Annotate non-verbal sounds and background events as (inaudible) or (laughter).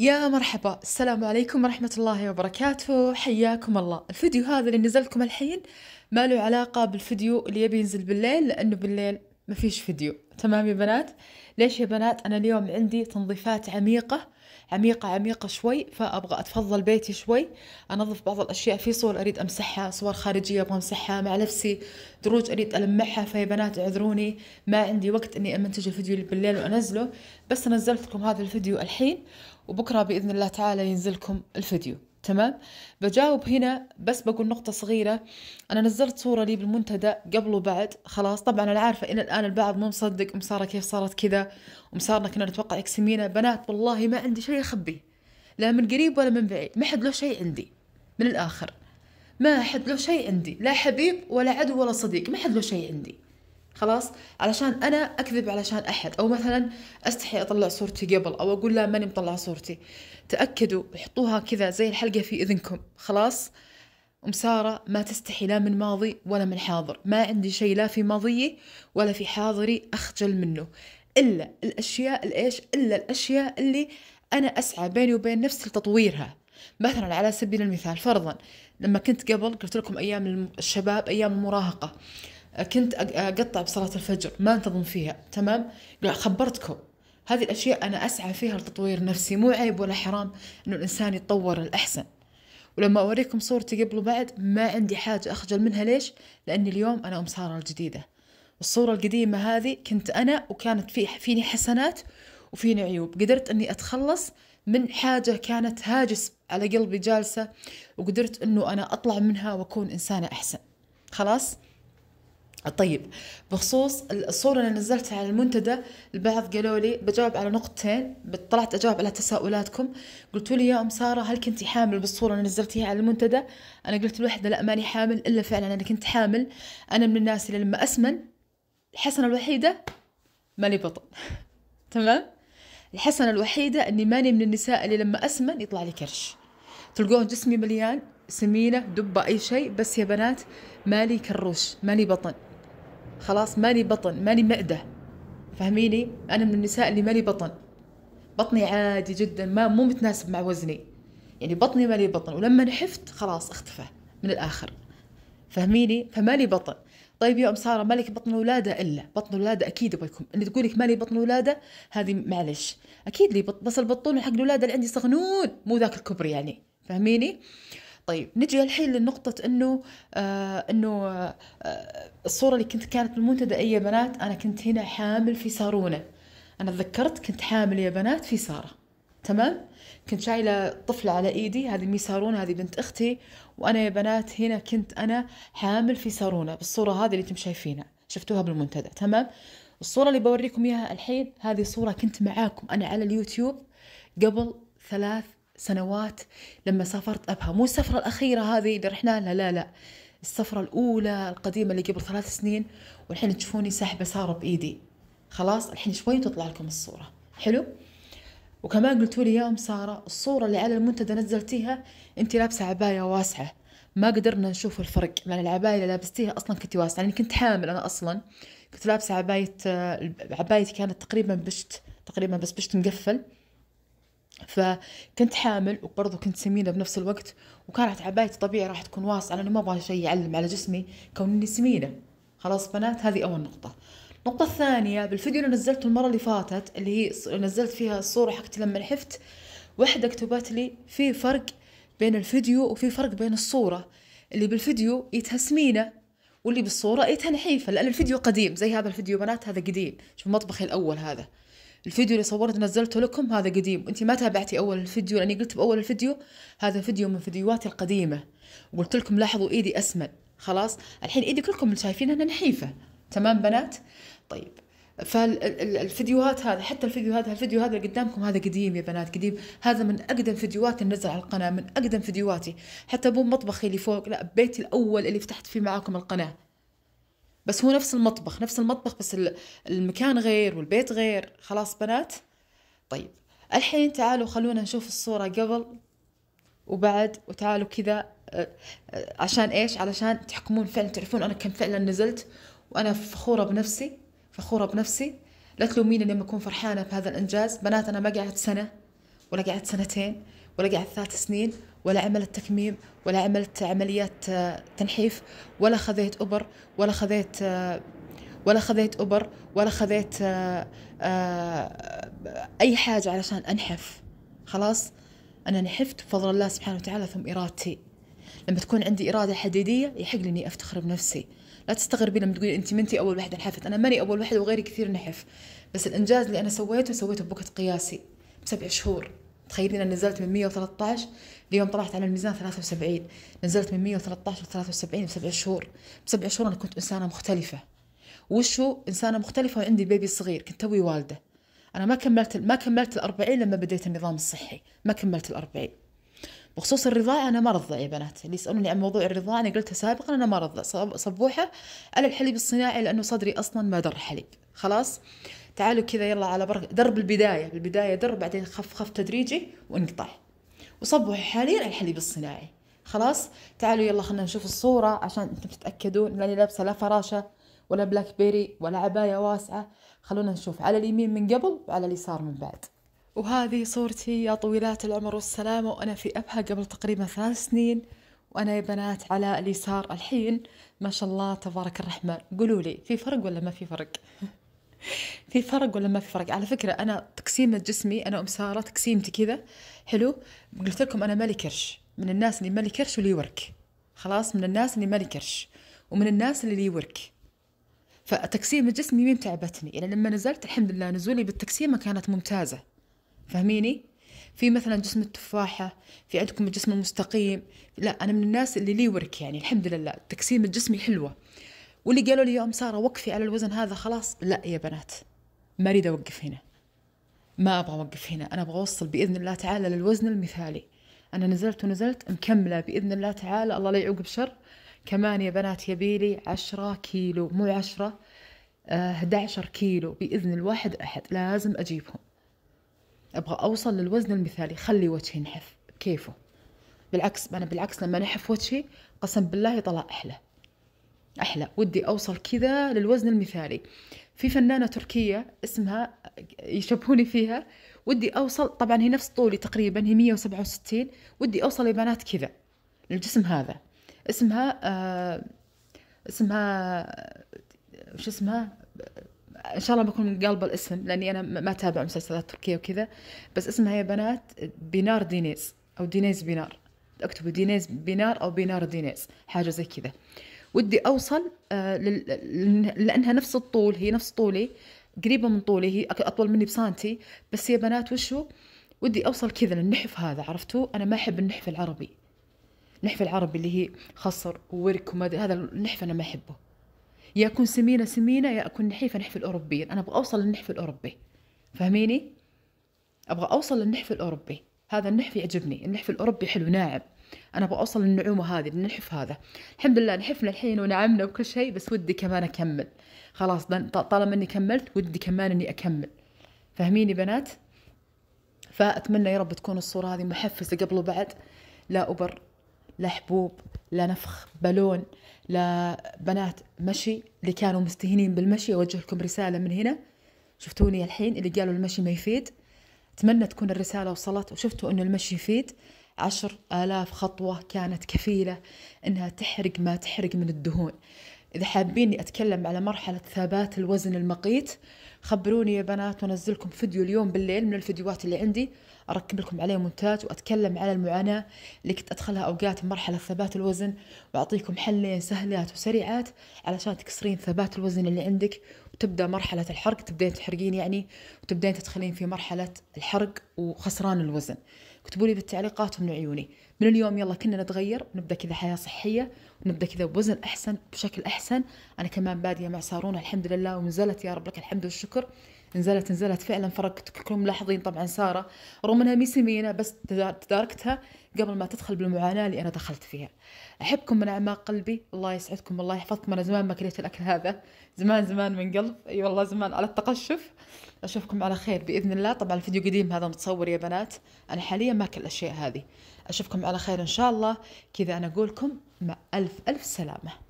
يا مرحبا السلام عليكم ورحمة الله وبركاته حياكم الله الفيديو هذا اللي نزلكم الحين ما له علاقة بالفيديو اللي يبي ينزل بالليل لأنه بالليل ما فيش فيديو تمام يا بنات ليش يا بنات أنا اليوم عندي تنظيفات عميقة عميقة عميقة شوي فأبغى أتفضل بيتي شوي أنظف بعض الأشياء في صور أريد أمسحها صور خارجية أبغى أمسحها مع نفسي دروج أريد ألمعها فيا بنات اعذروني ما عندي وقت إني أمنتج الفيديو اللي بالليل وأنزله بس نزلت لكم هذا الفيديو الحين وبكرة بإذن الله تعالى ينزلكم الفيديو تمام بجاوب هنا بس بقول نقطة صغيرة أنا نزلت صورة لي بالمنتدى قبل وبعد خلاص طبعا أنا عارفة إلى الآن البعض مو مصدق مسارة كيف صارت كذا ومسارنا كنا نتوقع يكسمينا بنات والله ما عندي شيء أخبيه لا من قريب ولا من بعيد ما حد له شيء عندي من الآخر ما حد له شيء عندي لا حبيب ولا عدو ولا صديق ما حد له شيء عندي خلاص علشان انا اكذب علشان احد او مثلا استحي اطلع صورتي قبل او اقول لا ماني مطلعه صورتي تاكدوا احطوها كذا زي الحلقه في اذنكم خلاص ام ساره ما تستحي لا من ماضي ولا من حاضر ما عندي شيء لا في ماضيي ولا في حاضري اخجل منه الا الاشياء الايش الا الاشياء اللي انا اسعى بيني وبين نفسي لتطويرها مثلا على سبيل المثال فرضا لما كنت قبل قلت لكم ايام الشباب ايام المراهقه كنت اقطع بصلاه الفجر ما انتظم فيها تمام خبرتكم هذه الاشياء انا اسعى فيها لتطوير نفسي مو عيب ولا حرام انه الانسان يتطور الاحسن ولما اوريكم صورتي قبل وبعد ما عندي حاجه اخجل منها ليش لاني اليوم انا ام ساره الجديده الصوره القديمه هذه كنت انا وكانت في فيني حسنات وفيني عيوب قدرت اني اتخلص من حاجة كانت هاجس على قلبي جالسة وقدرت أنه أنا أطلع منها وأكون إنسانة أحسن خلاص؟ طيب بخصوص الصورة اللي نزلتها على المنتدى البعض قالوا لي بجاوب على نقطتين طلعت أجاوب على تساؤلاتكم قلتوا لي يا أم سارة هل كنت حامل بالصورة اللي نزلتيها على المنتدى أنا قلت الوحدة لا ماني حامل إلا فعلا أنا كنت حامل أنا من الناس اللي لما أسمن الحسنة الوحيدة مالي بطن (laughs) تمام الحسنة الوحيدة أني ماني من النساء اللي لما أسمن يطلع لي كرش تلقون جسمي مليان سمينة دبة أي شيء بس يا بنات مالي كروش مالي بطن خلاص مالي بطن مالي معدة فهميني أنا من النساء اللي مالي بطن بطني عادي جدا ما مو متناسب مع وزني يعني بطني مالي بطن ولما نحفت خلاص اختفى من الآخر فهميني فمالي بطن طيب يا ام ساره مالك بطن ولاده الا بطن ولاده اكيد ابغى اللي تقولك مالي بطن ولاده هذه معلش اكيد لي بس البطون حق الولاده اللي عندي صغنون مو ذاك الكبر يعني فهميني طيب نجي الحين لنقطة انه آه انه آه الصورة اللي كنت كانت بالمنتدى اي يا بنات انا كنت هنا حامل في سارونة انا تذكرت كنت حامل يا بنات في سارة تمام كنت شايلة طفلة على ايدي هذه مي سارونة هذه بنت اختي وانا يا بنات هنا كنت انا حامل في سارونة بالصورة هذه اللي انتم شايفينها شفتوها بالمنتدى تمام الصورة اللي بوريكم إياها الحين هذه صورة كنت معاكم أنا على اليوتيوب قبل ثلاث سنوات لما سافرت أبها مو السفرة الأخيرة هذه اللي رحنا لها لا لا السفرة الأولى القديمة اللي قبل ثلاث سنين والحين تشوفوني ساحبة سارة بإيدي خلاص الحين شوي وتطلع لكم الصورة حلو وكمان قلتوا لي يا أم سارة الصورة اللي على المنتدى نزلتيها أنت لابسة عباية واسعة ما قدرنا نشوف الفرق مع العباية اللي لابستيها أصلا كنت واسعة يعني كنت حامل أنا أصلا كنت لابسة عباية عبايتي كانت تقريبا بشت تقريبا بس بشت مقفل فكنت حامل وبرضه كنت سمينة بنفس الوقت وكانت عبايتي طبيعي راح تكون واسعه أنا ما أبغى شيء يعلم على جسمي كونني سمينة خلاص بنات هذه أول نقطة النقطة الثانية بالفيديو اللي نزلته المرة اللي فاتت اللي هي نزلت فيها الصورة حقتي لما نحفت واحدة كتبت لي في فرق بين الفيديو وفي فرق بين الصورة اللي بالفيديو ايتها سمينة واللي بالصورة ايتها نحيفة لأن الفيديو قديم زي هذا الفيديو بنات هذا قديم شوف مطبخي الأول هذا الفيديو اللي صورته نزلته لكم هذا قديم وانت ما تابعتي اول الفيديو لاني قلت باول الفيديو هذا فيديو من فيديوهاتي القديمه وقلت لكم لاحظوا ايدي اسمن خلاص الحين ايدي كلكم اللي شايفينها نحيفه تمام بنات طيب فالفيديوهات هذا حتى الفيديوهات الفيديو هذا اللي قدامكم هذا قديم يا بنات قديم هذا من اقدم فيديوهاتي نزل على القناه من اقدم فيديوهاتي حتى مو مطبخي اللي فوق لا بيتي الاول اللي فتحت فيه معاكم القناه بس هو نفس المطبخ نفس المطبخ بس المكان غير والبيت غير خلاص بنات طيب الحين تعالوا خلونا نشوف الصورة قبل وبعد وتعالوا كذا عشان ايش علشان تحكمون فعلا تعرفون انا كم فعلا نزلت وانا فخورة بنفسي فخورة بنفسي لا تلوميني لما اكون فرحانة بهذا الانجاز بنات انا ما قعدت سنة ولا قعدت سنتين ولا قعدت ثلاث سنين ولا عملت تكميم ولا عملت عمليات آه، تنحيف ولا خذيت أبر ولا خذيت آه، ولا خذيت أبر ولا خذيت آه، أي حاجة علشان أنحف خلاص أنا نحفت بفضل الله سبحانه وتعالى ثم إرادتي لما تكون عندي إرادة حديدية يحق لي إني أفتخر بنفسي لا تستغربي لما تقولي أنت منتي أول واحدة نحفت أنا ماني أول واحدة وغيري كثير نحف بس الإنجاز اللي أنا سويته سويته بوقت قياسي بسبع شهور تخيلين انا نزلت من 113 اليوم طلعت على الميزان 73 نزلت من 113 ل 73 بسبع شهور بسبع شهور انا كنت انسانه مختلفه وشو انسانه مختلفه وعندي بيبي صغير كنت توي والده انا ما كملت ما كملت ال 40 لما بديت النظام الصحي ما كملت ال 40 بخصوص الرضاعة أنا ما رضع يا بنات اللي يسألوني عن موضوع الرضاعة أنا قلتها سابقا أنا ما رضع صبوحة على الحليب الصناعي لأنه صدري أصلا ما در حليب خلاص تعالوا كذا يلا على بركه درب البدايه بالبدايه درب بعدين خف خف تدريجي وانقطع وصبوا حاليا الحليب الصناعي خلاص تعالوا يلا خلينا نشوف الصوره عشان انتم تتاكدون لاني لابسه لا فراشه ولا بلاك بيري ولا عبايه واسعه خلونا نشوف على اليمين من قبل وعلى اليسار من بعد وهذه صورتي يا طويلات العمر والسلامة وأنا في أبها قبل تقريبا ثلاث سنين وأنا يا بنات على اليسار الحين ما شاء الله تبارك الرحمن قولوا لي في فرق ولا ما في فرق في فرق ولا ما في فرق على فكره انا تقسيمه جسمي انا ام ساره تقسيمتي كذا حلو قلت لكم انا مالي كرش من الناس اللي مالي كرش ولي ورك خلاص من الناس اللي مالي كرش ومن الناس اللي لي ورك فتقسيمة جسمي مين تعبتني يعني لما نزلت الحمد لله نزولي بالتقسيمة كانت ممتازة فهميني في مثلا جسم التفاحة في عندكم الجسم المستقيم لا أنا من الناس اللي لي ورك يعني الحمد لله تقسيم جسمي حلوة واللي قالوا لي يوم ساره وقفي على الوزن هذا خلاص لا يا بنات ما اريد اوقف هنا ما ابغى اوقف هنا انا ابغى اوصل باذن الله تعالى للوزن المثالي انا نزلت ونزلت مكمله باذن الله تعالى الله لا يعوق بشر كمان يا بنات يبيلي عشرة كيلو مو عشرة 11 آه، كيلو بإذن الواحد أحد لازم أجيبهم أبغى أوصل للوزن المثالي خلي وجهي نحف كيفه بالعكس أنا بالعكس لما نحف وجهي قسم بالله طلع أحلى احلى ودي اوصل كذا للوزن المثالي في فنانه تركيه اسمها يشبهوني فيها ودي اوصل طبعا هي نفس طولي تقريبا هي 167 ودي اوصل يا بنات كذا للجسم هذا اسمها آه اسمها وش اسمها ان شاء الله بكون من قلب الاسم لاني انا ما اتابع مسلسلات تركيه وكذا بس اسمها يا بنات بينار دينيز او دينيز بينار اكتبوا دينيز بينار او بينار دينيز حاجه زي كذا ودي اوصل آه، لانها نفس الطول هي نفس طولي قريبه من طولي هي اطول مني بسانتي بس يا بنات وشو ودي اوصل كذا للنحف هذا عرفتوا انا ما احب النحف العربي النحف العربي اللي هي خصر وورك وما هذا النحف انا ما احبه يا اكون سمينه سمينه يا اكون نحيفه نحف الاوروبي انا ابغى اوصل للنحف الاوروبي فهميني ابغى اوصل للنحف الاوروبي هذا النحف يعجبني النحف الاوروبي حلو ناعم انا ابغى اوصل للنعومه هذه للنحف هذا الحمد لله نحفنا الحين ونعمنا وكل شيء بس ودي كمان اكمل خلاص طالما اني كملت ودي كمان اني اكمل فاهميني بنات فاتمنى يا رب تكون الصوره هذه محفزه قبل وبعد لا ابر لا حبوب لا نفخ بالون لا بنات مشي اللي كانوا مستهينين بالمشي اوجه لكم رساله من هنا شفتوني الحين اللي قالوا المشي ما يفيد اتمنى تكون الرساله وصلت وشفتوا انه المشي يفيد عشر آلاف خطوة كانت كفيلة أنها تحرق ما تحرق من الدهون إذا حابيني أتكلم على مرحلة ثبات الوزن المقيت خبروني يا بنات وأنزلكم فيديو اليوم بالليل من الفيديوهات اللي عندي أركب لكم عليه مونتاج وأتكلم على المعاناة اللي كنت أدخلها أوقات مرحلة ثبات الوزن وأعطيكم حلين سهلات وسريعات علشان تكسرين ثبات الوزن اللي عندك تبدا مرحله الحرق تبدين تحرقين يعني وتبدين تدخلين في مرحله الحرق وخسران الوزن اكتبوا لي بالتعليقات ومن عيوني من اليوم يلا كنا نتغير نبدا كذا حياه صحيه ونبدا كذا بوزن احسن بشكل احسن انا كمان باديه مع سارونا الحمد لله ونزلت يا رب لك الحمد والشكر نزلت نزلت فعلا فرقت كلكم ملاحظين طبعا ساره رغم انها ميسمينة بس تداركتها قبل ما تدخل بالمعاناه اللي انا دخلت فيها احبكم من اعماق قلبي الله يسعدكم الله يحفظكم انا زمان ما كليت الاكل هذا زمان زمان من قلب اي أيوة والله زمان على التقشف اشوفكم على خير باذن الله طبعا الفيديو قديم هذا متصور يا بنات انا حاليا ما كل الاشياء هذه اشوفكم على خير ان شاء الله كذا انا اقولكم مع الف الف سلامه